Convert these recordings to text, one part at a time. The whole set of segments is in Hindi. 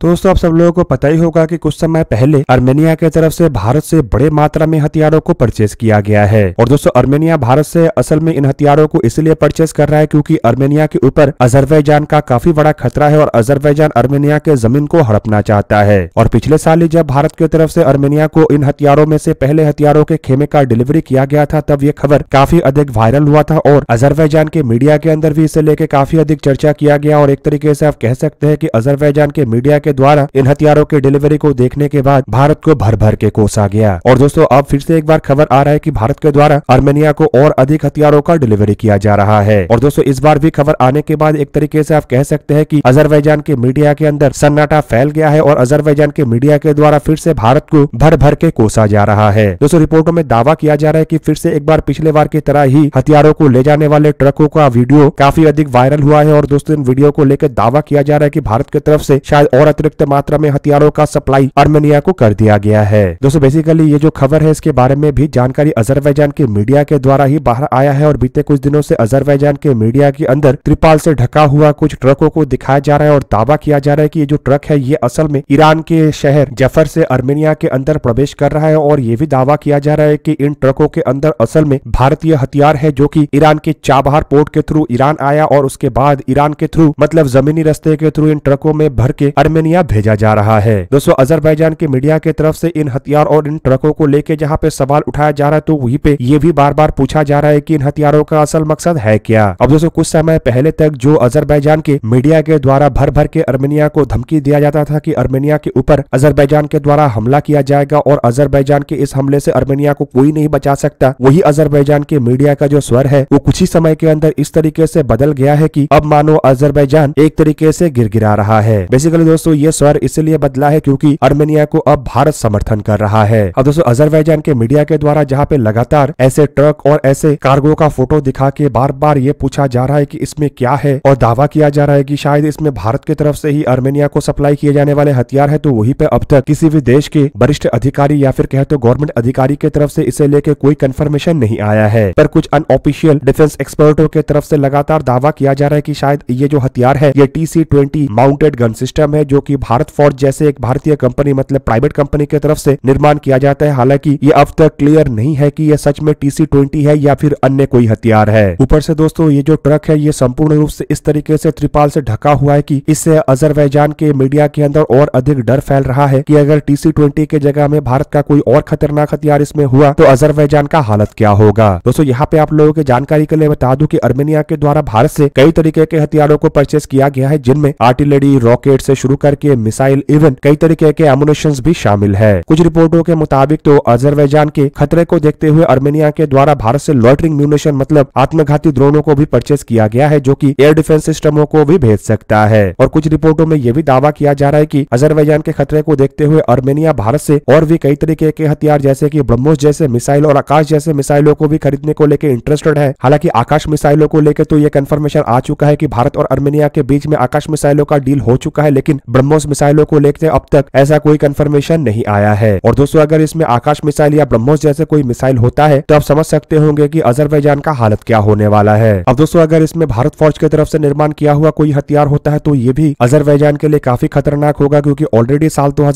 तो दोस्तों आप सब लोगों को पता ही होगा कि कुछ समय पहले अर्मेनिया की तरफ से भारत से बड़े मात्रा में हथियारों को परचेज किया गया है और दोस्तों अर्मेनिया भारत से असल में इन हथियारों को इसलिए परचेज कर रहा है क्योंकि अर्मेनिया के ऊपर अजरबैजान का काफी बड़ा खतरा है और अजरबैजान अर्मेनिया के जमीन को हड़पना चाहता है और पिछले साल ही जब भारत की तरफ से अर्मेनिया को इन हथियारों में से पहले हथियारों के खेमे का डिलीवरी किया गया था तब ये खबर काफी अधिक वायरल हुआ था और अजरबैजान के मीडिया के अंदर भी इसे लेके काफी अधिक चर्चा किया गया और एक तरीके से आप कह सकते हैं की अजरबैजान के मीडिया के द्वारा इन हथियारों के डिलीवरी को देखने के बाद भारत को भर भर के कोसा गया और दोस्तों अब फिर से एक बार खबर आ रहा है की भारत के द्वारा आर्मेनिया को और अधिक हथियारों का डिलीवरी किया जा रहा है और दोस्तों इस बार भी खबर आने के बाद एक तरीके से आप कह सकते हैं की अजरबैजान के मीडिया के अंदर सन्नाटा फैल गया है और अजरबैजान के मीडिया के द्वारा फिर से भारत को भर भर के कोसा जा रहा है दोस्तों रिपोर्टों में दावा किया जा रहा है की फिर से एक बार पिछले बार की तरह ही हथियारों को ले जाने वाले ट्रकों का वीडियो काफी अधिक वायरल हुआ है और दोस्तों इन वीडियो को लेकर दावा किया जा रहा है की भारत की तरफ ऐसी शायद और अतिरिक्त मात्रा में हथियारों का सप्लाई आर्मेनिया को कर दिया गया है दोस्तों बेसिकली ये जो खबर है इसके बारे में भी जानकारी अजरबैजान के मीडिया के द्वारा ही बाहर आया है और बीते कुछ दिनों से अजरबैजान के मीडिया के अंदर त्रिपाल से ढका हुआ कुछ ट्रकों को दिखाया जा रहा है और दावा किया जा रहा है कि ये जो ट्रक है ये असल में ईरान के शहर जफर से अर्मेनिया के अंदर प्रवेश कर रहा है और ये भी दावा किया जा रहा है कि इन ट्रकों के अंदर असल में भारतीय हथियार है जो कि ईरान के चाबहार पोर्ट के थ्रू ईरान आया और उसके बाद ईरान के थ्रू मतलब जमीनी रस्ते के थ्रू इन ट्रकों में भर के अर्मेनिया आर्मेनिया भेजा जा रहा है दोस्तों अजरबैजान के मीडिया के तरफ से इन हथियार और इन ट्रकों को लेके जहाँ पे सवाल उठाया जा रहा है तो वहीं पे ये भी बार बार पूछा जा रहा है की इन हथियारों का असल मकसद है क्या अब दोस्तों कुछ समय पहले तक जो अजरबैजान के मीडिया के द्वारा भर भर के अर्मेनिया को धमकी दिया जाता था की अर्मेनिया के ऊपर अजरबैजान के द्वारा हमला किया जाएगा और अजरबैजान के इस हमले से अर्मेनिया को कोई नहीं बचा सकता वही अजरबैजान के मीडिया का जो स्वर है वो कुछ ही समय के अंदर इस तरीके से बदल गया है कि अब मानो अजरबैजान एक तरीके से गिर गिरा रहा है बेसिकली दोस्तों यह स्वर इसलिए बदला है क्योंकि अर्मेनिया को अब भारत समर्थन कर रहा है अब दोस्तों अजरबैजान के मीडिया के द्वारा जहाँ पे लगातार ऐसे ट्रक और ऐसे कार्गो का फोटो दिखा के बार बार ये पूछा जा रहा है की इसमें क्या है और दावा किया जा रहा है की शायद इसमें भारत की तरफ से ही अर्मेनिया को सप्लाई किए जाने वाले हथियार है तो वही पे अब तक किसी भी देश के वरिष्ठ अधिकारी या फिर कहते तो गवर्नमेंट अधिकारी के तरफ से इसे लेके कोई कंफर्मेशन नहीं आया है पर कुछ अनऑफिशियल डिफेंस एक्सपर्टों के तरफ से लगातार दावा किया जा रहा है कि शायद ये जो हथियार है ये T C twenty mounted gun system है जो कि भारत फोर्ज जैसे एक भारतीय कंपनी मतलब प्राइवेट कंपनी की तरफ से निर्माण किया जाता है हालांकि ये अब तक क्लियर नहीं है कि यह सच में टीसी ट्वेंटी है या फिर अन्य कोई हथियार है ऊपर से दोस्तों ये जो ट्रक है ये संपूर्ण रूप से इस तरीके से त्रिपाल से ढका हुआ है की इससे अजरबैजान के मीडिया के अंदर और अधिक डर फैल रहा है की अगर टीसी ट्वेंटी के जगह में भारत का कोई और खतरनाक हथियार इसमें हुआ तो अजरबैजान का हालत क्या होगा दोस्तों यहाँ पे आप लोगों की जानकारी के लिए बता दू की अर्मेनिया के द्वारा भारत से कई तरीके के हथियारों को परचेस किया गया है जिनमें आर्टिलरी रॉकेट से शुरू कर के मिसाइल इवन कई तरीके के एमुनेशन भी शामिल है कुछ रिपोर्टों के मुताबिक तो अजरबैजान के खतरे को देखते हुए अर्मेनिया के द्वारा भारत ऐसी लॉटरिंग म्यूनेशन मतलब आत्मघाती ड्रोनों को भी परचेस किया गया है जो की एयर डिफेंस सिस्टमों को भी भेज सकता है और कुछ रिपोर्टों में यह भी दावा किया जा रहा है की अजरबैजान के खतरे को देखते हुए अर्मेनिया भारत ऐसी और भी कई तरीके के हथियार जैसे की ब्रह्मोस जैसे मिसाइल और आकाश जैसे मिसाइलों को भी खरीदने को लेकर इंटरेस्टेड है हालांकि आकाश मिसाइलों को लेकर तो ये कंफर्मेशन आ चुका है की भारत और अर्मेनिया के बीच में आकाश मिसाइलों का डील हो चुका है लेकिन ब्रह्मोस मिसाइलों को लेकर अब तक ऐसा कोई कंफर्मेशन नहीं आया है और दोस्तों अगर इसमें आकाश मिसाइल या ब्रह्मोस जैसे कोई मिसाइल होता है तो आप समझ सकते होंगे की अजरबैजान का हालत क्या होने वाला है अब दोस्तों अगर इसमें भारत फौज की तरफ ऐसी निर्माण किया हुआ कोई हथियार होता है तो ये भी अजरबैजान के लिए काफी खतरनाक होगा क्यूँकी ऑलरेडी साल दो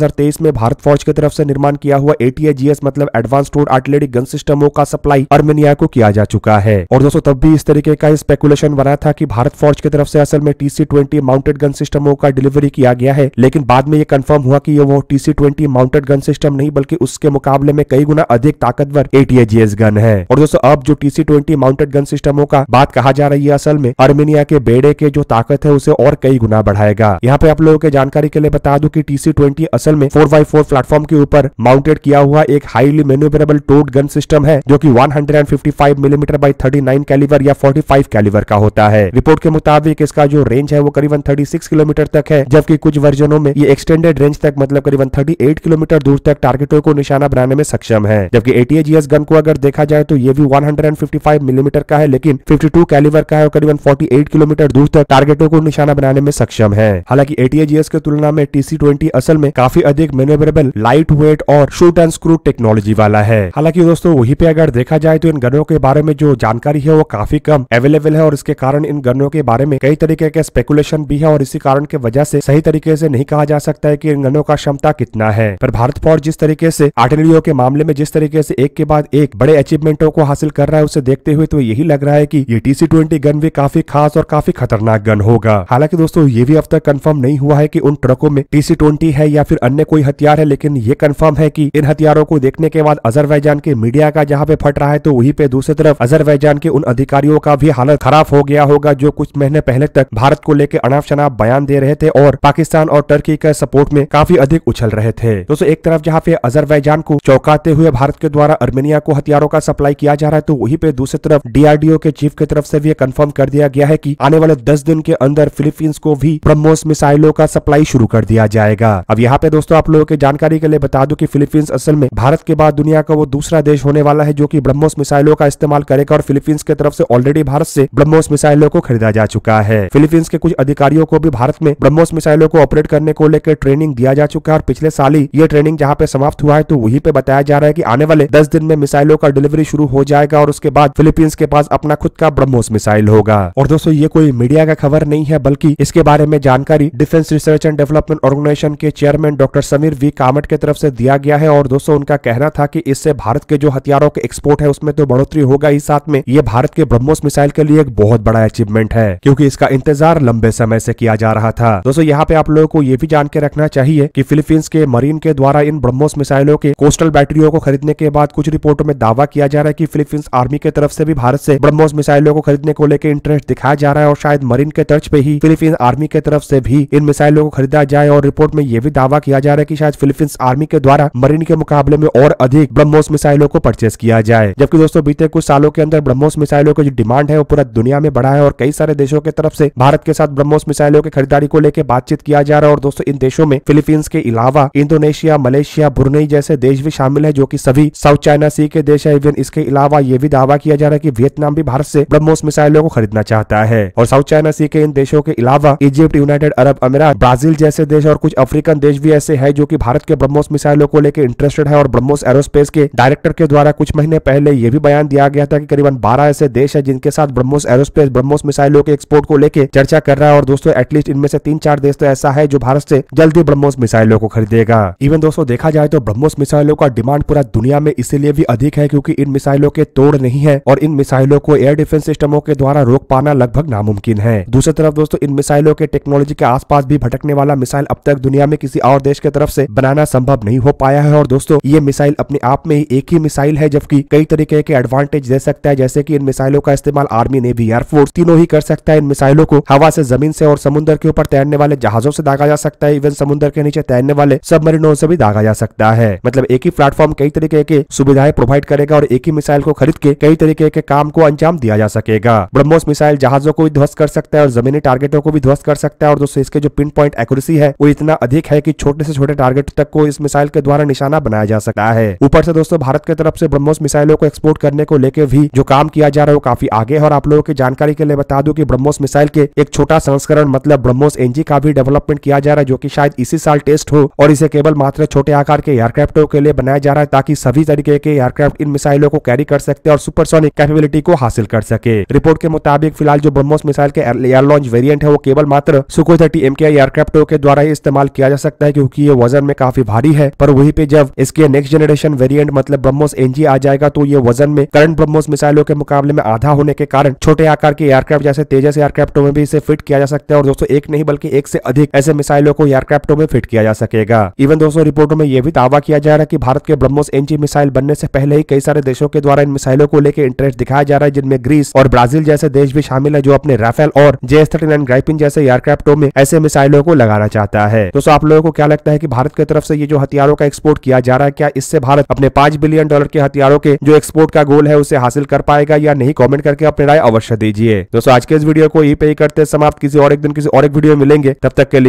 में भारत फौज की तरफ ऐसी निर्माण किया हुआ एटीएजीएस मतलब एडवांस टोड आर्टिलरी गन सिस्टमों का सप्लाई अर्मेनिया को किया जा चुका है और दोस्तों तब भी इस तरीके का स्पेकुलेशन बना था की भारत फौज की तरफ से असल में टीसी ट्वेंटी माउंटेड गन सिस्टमों का डिलीवरी किया गया गया है लेकिन बाद में ये कंफर्म हुआ कि ये वो TC twenty mounted gun system नहीं बल्कि उसके मुकाबले में कई गुना अधिक ताकतवर एटीएजीएस गन है और दोस्तों अब जो टीसी ट्वेंटी माउंटेड गन सिस्टमों का बात कहा जा रही है असल में अर्मेनिया के बेड़े के जो ताकत है उसे और कई गुना बढ़ाएगा यहाँ पे आप लोगों के जानकारी के लिए बता दू की टीसी ट्वेंटी असल में फोर बाई फोर प्लेटफॉर्म के ऊपर माउंटेड किया हुआ एक highly manoeuvrable towed gun system है जो की one hundred and fifty five millimetre by thirty nine calibre या फोर्टी फाइव कैलिवर का होता है रिपोर्ट के मुताबिक इसका जो रेंज है वो करीबन थर्टी सिक्स किलोमीटर तक है जबकि कुछ वर्जनों में ये एक्सटेंडेड रेंज तक मतलब करीबन 38 किलोमीटर दूर तक टारगेटों को निशाना बनाने में सक्षम है जबकि एटीएजीएस गन को अगर देखा जाए तो ये भी 155 मिलीमीटर mm का है लेकिन 52 कैलिवर का है और करीबन 48 किलोमीटर दूर तक टारगेटों को निशाना बनाने में सक्षम है हालांकि एटीएजीएस की तुलना में टीसी असल में काफी अधिक मेनेवरेबल लाइट वेट और शूट एंड स्क्रू टेक्नोलॉजी वाला है हालांकि दोस्तों वही पे अगर देखा जाए तो इन गनों के बारे में जो जानकारी है वो काफी कम अवेलेबल है और इसके कारण इन गनों के बारे में कई तरीके के स्पेकुलेशन भी है और इसी कारण के वजह से सही तरीके तरीके से नहीं कहा जा सकता है कि इन गनों का क्षमता कितना है पर भारत फौज जिस तरीके से आर्टिलरियों के मामले में जिस तरीके से एक के बाद एक बड़े अचीवमेंटों को हासिल कर रहा है उसे देखते हुए तो यही लग रहा है की ये टीसी ट्वेंटी गन भी काफी खास और काफी खतरनाक गन होगा हालांकि दोस्तों ये भी अब तक कन्फर्म नहीं हुआ है की उन ट्रकों में टी ट्वेंटी है या फिर अन्य कोई हथियार है लेकिन ये कन्फर्म है की इन हथियारों को देखने के बाद अजरबैजान के मीडिया का जहाँ पे फट रहा है तो वही पे दूसरी तरफ अजरबैजान के उन अधिकारियों का भी हालत खराब हो गया होगा जो कुछ महीने पहले तक भारत को लेकर अनाप शनाप बयान दे रहे थे और पाकिस्तान पाकिस्तान और टर्की के सपोर्ट में काफी अधिक उछल रहे थे दोस्तों एक तरफ जहाँ पे अजरबैजान को चौकाते हुए भारत के द्वारा अर्मेनिया को हथियारों का सप्लाई किया जा रहा है तो वही पे दूसरी तरफ डी के चीफ की तरफ ऐसी भी कंफर्म कर दिया गया है की आने वाले दस दिन के अंदर फिलीपींस को भी ब्रह्मोस मिसाइलों का सप्लाई शुरू कर दिया जाएगा अब यहाँ पे दोस्तों आप लोगों की जानकारी के लिए बता दू की फिलीपींस असल में भारत के बाद दुनिया का वो दूसरा देश होने वाला है जो की ब्रह्मोस मिसाइलों का इस्तेमाल करेगा और फिलीपींस के तरफ से ऑलरेडी भारत से ब्रह्मोस मिसाइलों को खरीदा जा चुका है फिलीपींस के कुछ अधिकारियों को भी भारत में ब्रह्मोस मिसाइलों को ऑपरेट करने को लेकर ट्रेनिंग दिया जा चुका है और पिछले साल ही ये ट्रेनिंग जहाँ पे समाप्त हुआ है तो वही पे बताया जा रहा है की आने वाले दस दिन में मिसाइलों का डिलीवरी शुरू हो जाएगा और उसके बाद फिलीपींस के पास अपना खुद का ब्रह्मोस मिसाइल होगा और दोस्तों ये कोई मीडिया का खबर नहीं है बल्कि इसके बारे में जानकारी defence research and development organisation के chairman doctor Sameer V Kamat के तरफ से दिया गया है और दोस्तों उनका कहना था कि इससे भारत के जो हथियारों के एक्सपोर्ट है उसमें तो बढ़ोतरी होगा ही साथ में ये भारत के ब्रह्मोस मिसाइल के लिए एक बहुत बड़ा अचीवमेंट है क्योंकि इसका इंतजार लंबे समय से किया जा रहा था दोस्तों यहाँ पे आप लोग वालों को ये भी जान के रखना चाहिए कि फिलीपींस के मरीन के द्वारा इन ब्रह्मोस मिसाइलों के कोस्टल बैटरियों को खरीदने के बाद कुछ रिपोर्टों में दावा किया जा रहा है कि फिलीपींस आर्मी के तरफ से भी भारत से ब्रह्मोस मिसाइलों को खरीदने को लेकर इंटरेस्ट दिखाया जा रहा है और शायद मरीन के तर्ज पे ही फिलीपींस आर्मी के तरफ से भी इन मिसाइलों को खरीदा जाए और रिपोर्ट में यह भी दावा किया जा रहा है की शायद फिलीपींस आर्मी के द्वारा मरीन के मुकाबले में और अधिक ब्रह्मोस मिसाइलों को परचेस किया जाए जबकि दोस्तों बीते कुछ सालों के अंदर ब्रह्मोस मिसाइलों की जो डिमांड है वो पूरा दुनिया में बढ़ा है और कई सारे देशों के तरफ से भारत के साथ ब्रह्मोस मिसाइलों की खरीदारी को लेकर बातचीत किया जा रहा है और दोस्तों इन देशों में फिलीपींस के अलावा इंडोनेशिया मलेशिया ब्रुनई जैसे देश भी शामिल है जो की सभी साउथ चाइना सी के देश है इवन इसके अलावा ये भी दावा किया जा रहा है की वियतनाम भी भारत से ब्रह्मोस मिसाइलों को खरीदना चाहता है और साउथ चाइना सी के इन देशों के अलावा इजिप्ट यूनाइटेड अरब अमीरात ब्राजील जैसे देश और कुछ अफ्रीकन देश भी ऐसे है जो की भारत के ब्रह्मोस मिसाइलों को लेकर इंटरेस्टेड है और ब्रह्मोस एरोस्पेस के डायरेक्टर के द्वारा कुछ महीने पहले ये भी बयान दिया गया था कि करीबन 12 ऐसे देश है जिनके साथ ब्रह्मोस एरोस्पेस ब्रह्मोस मिसाइलों के एक्सपोर्ट को लेकर चर्चा कर रहा है और दोस्तों एटलीस्ट इनमें से तीन चार देश तो ऐसा है है जो भारत से जल्दी ब्रह्मोस मिसाइलों को खरीदेगा इवन दोस्तों देखा जाए तो ब्रह्मोस मिसाइलों का डिमांड पूरा दुनिया में इसीलिए भी अधिक है क्योंकि इन मिसाइलों के तोड़ नहीं है और इन मिसाइलों को एयर डिफेंस सिस्टमों के द्वारा रोक पाना लगभग नामुमकिन है दूसरी तरफ दोस्तों इन मिसाइलों के टेक्नोलॉजी के आसपास भी भटकने वाला मिसाइल अब तक दुनिया में किसी और देश की तरफ से बनाना संभव नहीं हो पाया है और दोस्तों ये मिसाइल अपने आप में ही एक ही मिसाइल है जबकि कई तरीके के एडवांटेज दे सकता है जैसे की इन मिसाइलों का इस्तेमाल आर्मी नेवी एयरफोर्स तीनों ही कर सकता है इन मिसाइलों को हवा से जमीन से और समुद्र के ऊपर तैरने वाले जहाजों से दागा जा सकता है इवन समुद्र के नीचे तैरने वाले सबमरीनों से भी दागा जा सकता है मतलब एक ही प्लेटफॉर्म कई तरीके के सुविधाएं प्रोवाइड करेगा और एक ही मिसाइल को खरीद के कई तरीके के काम को अंजाम दिया जा सकेगा ब्रह्मोस मिसाइल जहाजों को भी ध्वस्त कर सकता है और जमीनी टारगेटों को भी ध्वस्त कर सकता है और दोस्तों इसके जो पिन पॉइंट एक्यूरेसी है वो इतना अधिक है की छोटे से छोटे टारगेट तक को इस मिसाइल के द्वारा निशाना बनाया जा सकता है ऊपर से दोस्तों भारत की तरफ से ब्रह्मोस मिसाइलों को एक्सपोर्ट करने को लेकर भी जो काम किया जा रहा है वो काफी आगे है और आप लोगों की जानकारी के लिए बता दू की ब्रह्मोस मिसाइल के एक छोटा संस्करण मतलब ब्रह्मोस एनजी का भी डेवलप डेवलपमेंट किया जा रहा है जो कि शायद इसी साल टेस्ट हो और इसे केवल मात्र छोटे आकार के एयरक्राफ्टों के लिए बनाया जा रहा है ताकि सभी तरीके के एयरक्राफ्ट इन मिसाइलों को कैरी कर सकते और सुपरसोनिक कैपेबिलिटी को हासिल कर सके रिपोर्ट के मुताबिक फिलहाल जो ब्रह्मोस मिसाइल के एयर लॉन्च वेरियंट है वो केवल मात्र सुखो थर्टी एम के एयरक्राफ्टों के द्वारा ही इस्तेमाल किया जा सकता है क्यूँकी ये वजन में काफी भारी है पर वही पे जब इसके नेक्स्ट जनरेशन वेरियंट मतलब ब्रह्मोस एनजी आ जाएगा तो ये वजन में करंट ब्रह्मोस मिसाइलों के मुकाबले में आधा होने के कारण छोटे आकार के एयरक्राफ्ट जैसे तेजस एयरक्राफ्टों में भी इसे फिट किया जा सकता है और दोस्तों एक नहीं बल्कि एक से अधिक ऐसे मिसाइलों को एयरक्राफ्टों में फिट किया जा सकेगा इवन दोस्तों रिपोर्टों में यह भी दावा किया जा रहा है की भारत के ब्रह्मोस एनजी मिसाइल बनने से पहले ही कई सारे देशों के द्वारा इन मिसाइलों को लेकर इंटरेस्ट दिखाया जा रहा है जिनमें ग्रीस और ब्राजील जैसे देश भी शामिल है जो अपने राफेल और जे एस थर्टी नाइन जैसे एयरक्राफ्टों में ऐसे मिसाइलों को लगाना चाहता है दोस्तों आप लोगों को क्या लगता है की भारत की तरफ से ये जो हथियारों का एक्सपोर्ट किया जा रहा है क्या इससे भारत अपने पांच बिलियन डॉलर के हथियारों के जो एक्सपोर्ट का गोल है उसे हासिल कर पाएगा या नहीं कमेंट करके अपनी राय अवश्य दीजिए दोस्तों आज के इस वीडियो को ये पे करते समाप्त किसी और एक दिन किसी और एक वीडियो मिलेंगे तब तक के लिए